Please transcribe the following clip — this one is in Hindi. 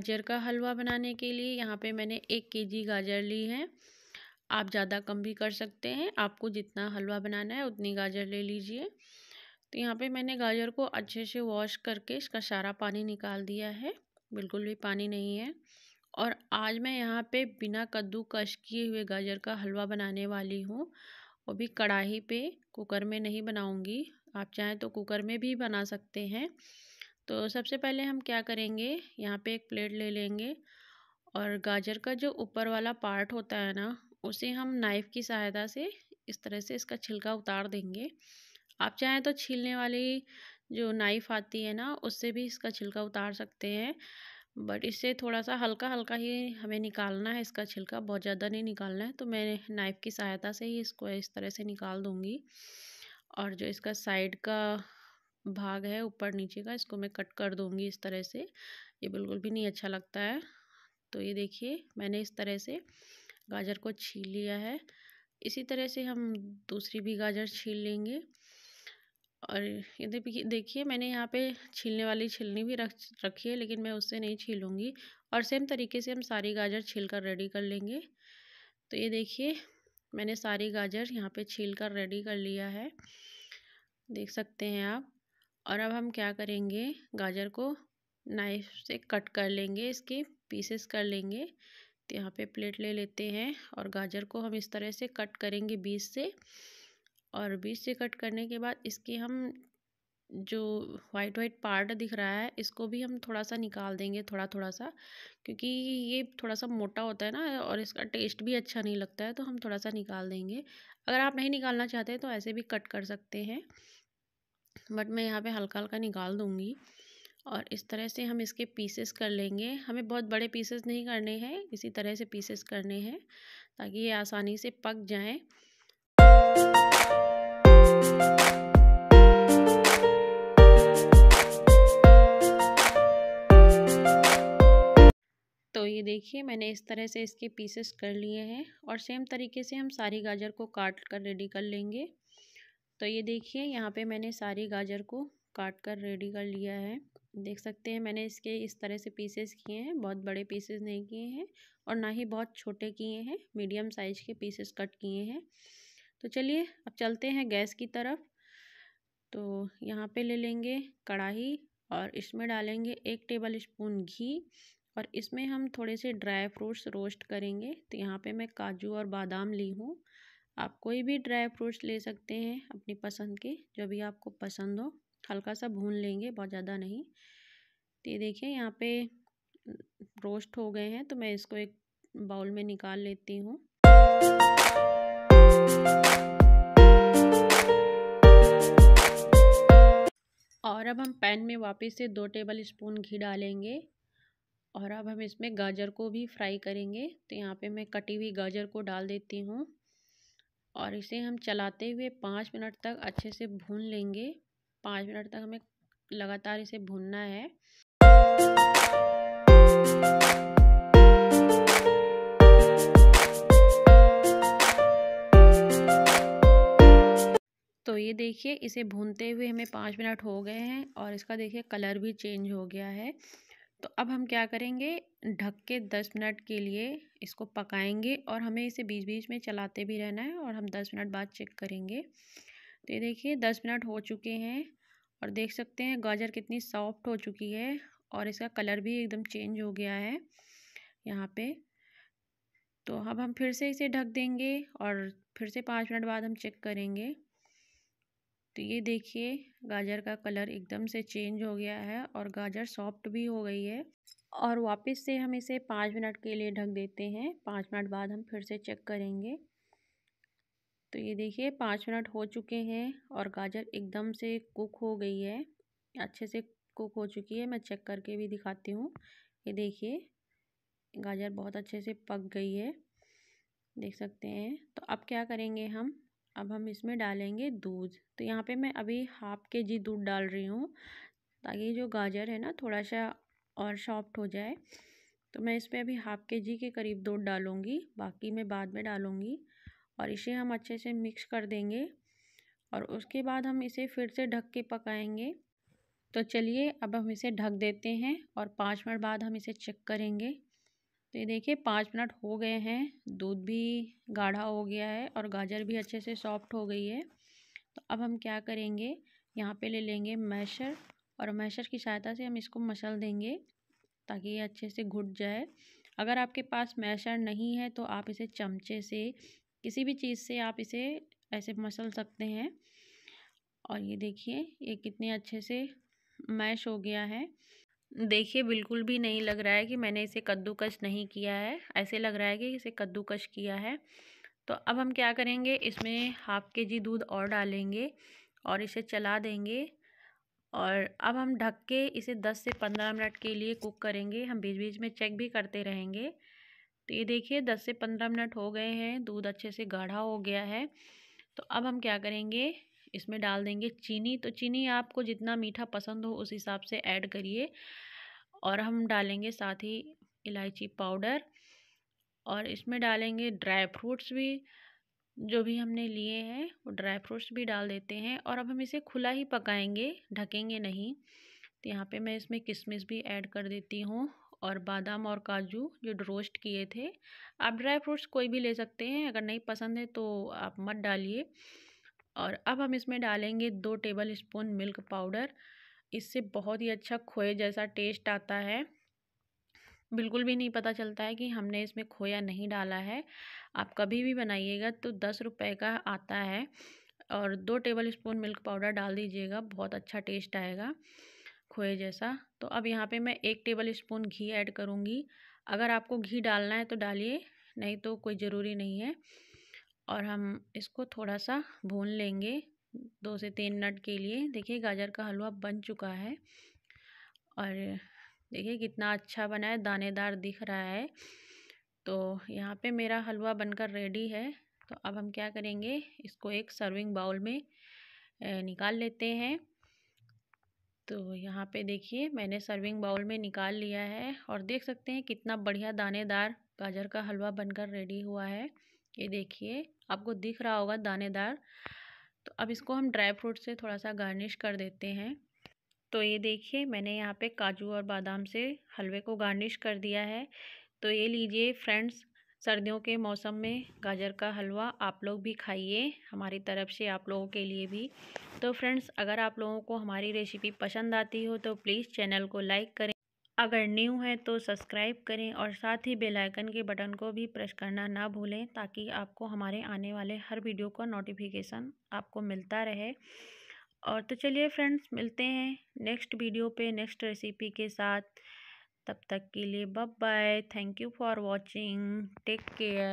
गाजर का हलवा बनाने के लिए यहाँ पे मैंने एक केजी गाजर ली है आप ज़्यादा कम भी कर सकते हैं आपको जितना हलवा बनाना है उतनी गाजर ले लीजिए तो यहाँ पे मैंने गाजर को अच्छे से वॉश करके इसका सारा पानी निकाल दिया है बिल्कुल भी पानी नहीं है और आज मैं यहाँ पे बिना कद्दू कश किए हुए गाजर का हलवा बनाने वाली हूँ वो भी कढ़ाई पे कुकर में नहीं बनाऊँगी आप चाहें तो कुकर में भी बना सकते हैं तो सबसे पहले हम क्या करेंगे यहाँ पे एक प्लेट ले लेंगे और गाजर का जो ऊपर वाला पार्ट होता है ना उसे हम नाइफ़ की सहायता से इस तरह से इसका छिलका उतार देंगे आप चाहें तो छीलने वाली जो नाइफ़ आती है ना उससे भी इसका छिलका उतार सकते हैं बट इससे थोड़ा सा हल्का हल्का ही हमें निकालना है इसका छिलका बहुत ज़्यादा नहीं निकालना है तो मैं नाइफ़ की सहायता से ही इसको इस तरह से निकाल दूँगी और जो इसका साइड का भाग है ऊपर नीचे का इसको मैं कट कर दूँगी इस तरह से ये बिल्कुल भी नहीं अच्छा लगता है तो ये देखिए मैंने इस तरह से गाजर को छील लिया है इसी तरह से हम दूसरी भी गाजर छील लेंगे और ये देखिए मैंने यहाँ पे छीलने वाली छिलनी भी रख रखी है लेकिन मैं उससे नहीं छीलूँगी और सेम तरीके से हम सारी गाजर छील कर रेडी कर लेंगे तो ये देखिए मैंने सारी गाजर यहाँ पे छील कर रेडी कर लिया है देख सकते हैं आप और अब हम क्या करेंगे गाजर को नाइफ से कट कर लेंगे इसके पीसेस कर लेंगे तो यहाँ पे प्लेट ले लेते हैं और गाजर को हम इस तरह से कट करेंगे बीस से और बीस से कट करने के बाद इसके हम जो वाइट वाइट पार्ट दिख रहा है इसको भी हम थोड़ा सा निकाल देंगे थोड़ा थोड़ा सा क्योंकि ये थोड़ा सा मोटा होता है ना और इसका टेस्ट भी अच्छा नहीं लगता है तो हम थोड़ा सा निकाल देंगे अगर आप नहीं निकालना चाहते तो ऐसे भी कट कर सकते हैं बट मैं यहाँ पे हल्का हल्का निकाल दूँगी और इस तरह से हम इसके पीसेस कर लेंगे हमें बहुत बड़े पीसेस नहीं करने हैं इसी तरह से पीसेस करने हैं ताकि ये आसानी से पक जाएं तो ये देखिए मैंने इस तरह से इसके पीसेस कर लिए हैं और सेम तरीके से हम सारी गाजर को काट कर रेडी कर लेंगे तो ये देखिए यहाँ पे मैंने सारी गाजर को काट कर रेडी कर लिया है देख सकते हैं मैंने इसके इस तरह से पीसेस किए हैं बहुत बड़े पीसेस नहीं किए हैं और ना ही बहुत छोटे किए हैं मीडियम साइज़ के पीसेस कट किए हैं तो चलिए अब चलते हैं गैस की तरफ तो यहाँ पे ले लेंगे कढ़ाई और इसमें डालेंगे एक टेबल स्पून घी और इसमें हम थोड़े से ड्राई फ्रूट्स रोस्ट करेंगे तो यहाँ पे मैं काजू और बादाम ली हूँ आप कोई भी ड्राई फ्रूट्स ले सकते हैं अपनी पसंद के जो भी आपको पसंद हो हल्का सा भून लेंगे बहुत ज़्यादा नहीं तो ये देखिए यहाँ पे रोस्ट हो गए हैं तो मैं इसको एक बाउल में निकाल लेती हूँ और अब हम पैन में वापस से दो टेबल स्पून घी डालेंगे और अब हम इसमें गाजर को भी फ्राई करेंगे तो यहाँ पे मैं कटी हुई गाजर को डाल देती हूँ और इसे हम चलाते हुए पाँच मिनट तक अच्छे से भून लेंगे पाँच मिनट तक हमें लगातार इसे भूनना है तो ये देखिए इसे भूनते हुए हमें पाँच मिनट हो गए हैं और इसका देखिए कलर भी चेंज हो गया है तो अब हम क्या करेंगे ढक के दस मिनट के लिए इसको पकाएंगे और हमें इसे बीच बीच में चलाते भी रहना है और हम दस मिनट बाद चेक करेंगे तो ये देखिए दस मिनट हो चुके हैं और देख सकते हैं गाजर कितनी सॉफ्ट हो चुकी है और इसका कलर भी एकदम चेंज हो गया है यहाँ पे तो अब हम फिर से इसे ढक देंगे और फिर से पाँच मिनट बाद हम चेक करेंगे तो ये देखिए गाजर का कलर एकदम से चेंज हो गया है और गाजर सॉफ्ट भी हो गई है और वापस से हम इसे पाँच मिनट के लिए ढक देते हैं पाँच मिनट बाद हम फिर से चेक करेंगे तो ये देखिए पाँच मिनट हो चुके हैं और गाजर एकदम से कुक हो गई है अच्छे से कुक हो चुकी है मैं चेक करके भी दिखाती हूँ ये देखिए गाजर बहुत अच्छे से पक गई है देख सकते हैं तो अब क्या करेंगे हम अब हम इसमें डालेंगे दूध तो यहाँ पे मैं अभी हाफ के जी दूध डाल रही हूँ ताकि जो गाजर है ना थोड़ा सा और सॉफ्ट हो जाए तो मैं इस पर अभी हाफ के जी के करीब दूध डालूँगी बाकी मैं बाद में डालूँगी और इसे हम अच्छे से मिक्स कर देंगे और उसके बाद हम इसे फिर से ढक के पकाएंगे तो चलिए अब हम इसे ढक देते हैं और पाँच मिनट बाद हम इसे चेक करेंगे तो ये देखिए पाँच मिनट हो गए हैं दूध भी गाढ़ा हो गया है और गाजर भी अच्छे से सॉफ्ट हो गई है तो अब हम क्या करेंगे यहाँ पे ले लेंगे मैशर और मैशर की सहायता से हम इसको मसल देंगे ताकि ये अच्छे से घुट जाए अगर आपके पास मैशर नहीं है तो आप इसे चमचे से किसी भी चीज़ से आप इसे ऐसे मसल सकते हैं और ये देखिए ये कितने अच्छे से मैश हो गया है देखिए बिल्कुल भी नहीं लग रहा है कि मैंने इसे कद्दूकश नहीं किया है ऐसे लग रहा है कि इसे कद्दूकश किया है तो अब हम क्या करेंगे इसमें हाफ़ के जी दूध और डालेंगे और इसे चला देंगे और अब हम ढक के इसे 10 से 15 मिनट के लिए कुक करेंगे हम बीच बीच में चेक भी करते रहेंगे तो ये देखिए 10 से 15 मिनट हो गए हैं दूध अच्छे से गाढ़ा हो गया है तो अब हम क्या करेंगे इसमें डाल देंगे चीनी तो चीनी आपको जितना मीठा पसंद हो उस हिसाब से ऐड करिए और हम डालेंगे साथ ही इलायची पाउडर और इसमें डालेंगे ड्राई फ्रूट्स भी जो भी हमने लिए हैं वो ड्राई फ्रूट्स भी डाल देते हैं और अब हम इसे खुला ही पकाएंगे ढकेंगे नहीं तो यहाँ पे मैं इसमें किशमिश भी ऐड कर देती हूँ और बादाम और काजू जो रोस्ट किए थे आप ड्राई फ्रूट्स कोई भी ले सकते हैं अगर नहीं पसंद है तो आप मत डालिए और अब हम इसमें डालेंगे दो टेबल स्पून मिल्क पाउडर इससे बहुत ही अच्छा खोए जैसा टेस्ट आता है बिल्कुल भी नहीं पता चलता है कि हमने इसमें खोया नहीं डाला है आप कभी भी बनाइएगा तो दस रुपये का आता है और दो टेबल स्पून मिल्क पाउडर डाल दीजिएगा बहुत अच्छा टेस्ट आएगा खोए जैसा तो अब यहाँ पे मैं एक टेबल स्पून घी ऐड करूँगी अगर आपको घी डालना है तो डालिए नहीं तो कोई ज़रूरी नहीं है और हम इसको थोड़ा सा भून लेंगे दो से तीन मिनट के लिए देखिए गाजर का हलवा बन चुका है और देखिए कितना अच्छा बना है दानेदार दिख रहा है तो यहाँ पे मेरा हलवा बनकर रेडी है तो अब हम क्या करेंगे इसको एक सर्विंग बाउल में निकाल लेते हैं तो यहाँ पे देखिए मैंने सर्विंग बाउल में निकाल लिया है और देख सकते हैं कितना बढ़िया दानेदार गाजर का हलवा बनकर रेडी हुआ है ये देखिए आपको दिख रहा होगा दानेदार तो अब इसको हम ड्राई फ्रूट से थोड़ा सा गार्निश कर देते हैं तो ये देखिए मैंने यहाँ पे काजू और बादाम से हलवे को गार्निश कर दिया है तो ये लीजिए फ्रेंड्स सर्दियों के मौसम में गाजर का हलवा आप लोग भी खाइए हमारी तरफ से आप लोगों के लिए भी तो फ्रेंड्स अगर आप लोगों को हमारी रेसिपी पसंद आती हो तो प्लीज़ चैनल को लाइक करें अगर न्यू है तो सब्सक्राइब करें और साथ ही बेल आइकन के बटन को भी प्रेस करना ना भूलें ताकि आपको हमारे आने वाले हर वीडियो का नोटिफिकेशन आपको मिलता रहे और तो चलिए फ्रेंड्स मिलते हैं नेक्स्ट वीडियो पे नेक्स्ट रेसिपी के साथ तब तक के लिए bye bye thank you for watching take care